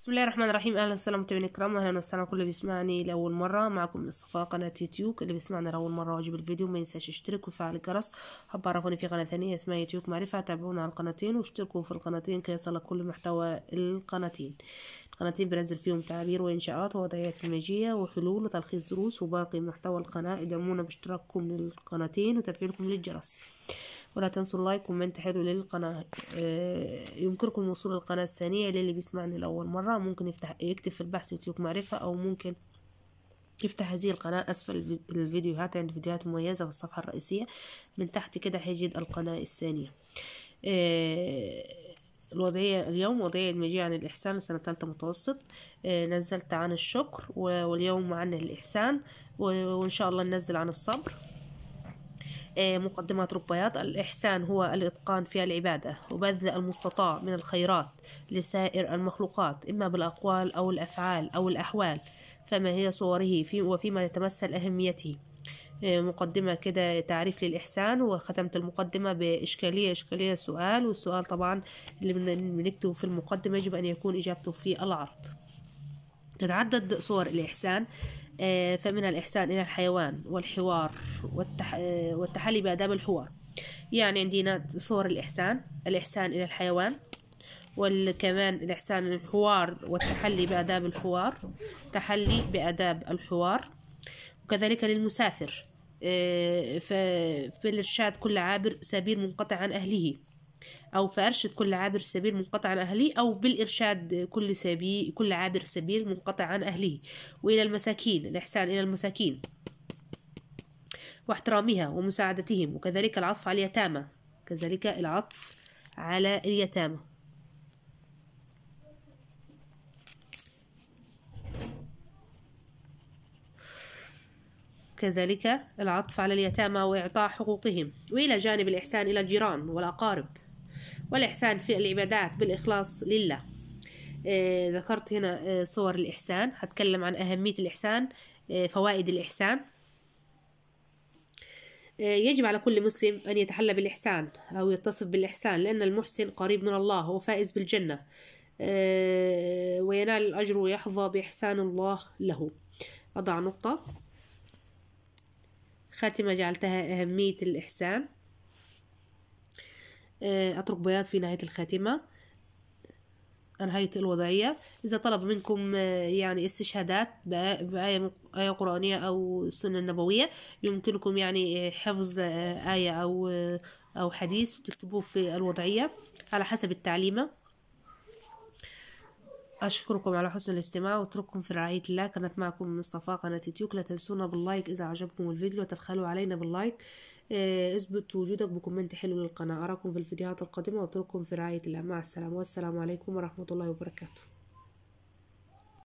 بسم الله الرحمن الرحيم اهلا وسهلا متابعينا الكرام اهلا وسهلا كل اللي بيسمعني لاول مره معكم مصطفى قناه يوتيوب اللي بيسمعنا لاول مره واجب الفيديو ما ينساش يشترك ويفعل الجرس حب اعرفوني في قناه ثانيه اسمها يوتيوب معرفه تابعونا على القناتين واشتركوا في القناتين كي يصلك كل محتوى القناتين القناتين بنزل فيهم تعابير وإنشاءات ووضعيات فيلميجية وحلول وتلخيص دروس وباقي محتوى القناة ادعمونا باشتراككم للقناتين وتفعيلكم للجرس ولا تنسوا اللايك كومنت حلو للقناة آه، يمكنكم الوصول للقناة الثانية للي بيسمعني لأول مرة ممكن يفتح يكتب في البحث يوتيوب معرفة أو ممكن يفتح هذه القناة أسفل الفيديوهات عند فيديوهات مميزة في الصفحة الرئيسية من تحت كده هيجد القناة الثانية آه، الوضعية اليوم وضعية المجيء عن الإحسان لسنة تالتة متوسط آه، نزلت عن الشكر واليوم عن الإحسان وإن شاء الله ننزل عن الصبر آه، مقدمات ربيات الإحسان هو الإتقان في العبادة وبذل المستطاع من الخيرات لسائر المخلوقات إما بالأقوال أو الأفعال أو الأحوال فما هي صوره في وفيما يتمثل أهميته آه، مقدمة كده تعريف للإحسان وختمت المقدمة بإشكالية إشكالية سؤال والسؤال طبعا اللي بنكتبه في المقدمة يجب أن يكون إجابته في العرض تتعدد صور الإحسان آه، فمن الإحسان إلى الحيوان والحوار والتح... آه، والتحلي بآداب الحوار يعني عندنا صور الإحسان الإحسان إلى الحيوان والكمان الإحسان للحوار والتحلي بآداب الحوار تحلي بآداب الحوار وكذلك للمسافر آه، فالإرشاد كل عابر سبيل منقطع عن أهله أو فأرشد كل عابر سبيل منقطع عن أهله أو بالإرشاد كل سبيل كل عابر سبيل منقطع عن أهله وإلى المساكين الإحسان إلى المساكين واحترامها ومساعدتهم وكذلك العطف على اليتامى كذلك العطف على اليتامى كذلك العطف على اليتامى وإعطاء حقوقهم وإلى جانب الإحسان إلى الجيران والأقارب والإحسان في العبادات بالإخلاص لله آه ذكرت هنا آه صور الإحسان هتكلم عن أهمية الإحسان آه فوائد الإحسان آه، يجب على كل مسلم أن يتحلى بالإحسان أو يتصف بالإحسان لأن المحسن قريب من الله وفائز بالجنة آه، وينال الأجر ويحظى بإحسان الله له أضع نقطة خاتمة جعلتها أهمية الإحسان آه، أترك بياض في نهاية الخاتمة أنهيت الوضعية إذا طلب منكم آه، يعني استشهادات بآية آية قرآنية أو السنة النبوية يمكنكم يعني آه، حفظ آية أو أو حديث تكتبوه في الوضعية على حسب التعليمة أشكركم على حسن الاستماع واترككم في رعاية الله كانت معكم من الصفاء قناة يوتيوب لا تنسونا باللايك إذا عجبكم الفيديو وتبخلوا علينا باللايك آه، اثبت وجودك بكومنت حلو للقناة أراكم في الفيديوهات القادمة واترككم في رعاية الله مع السلامة والسلام عليكم ورحمة الله وبركاته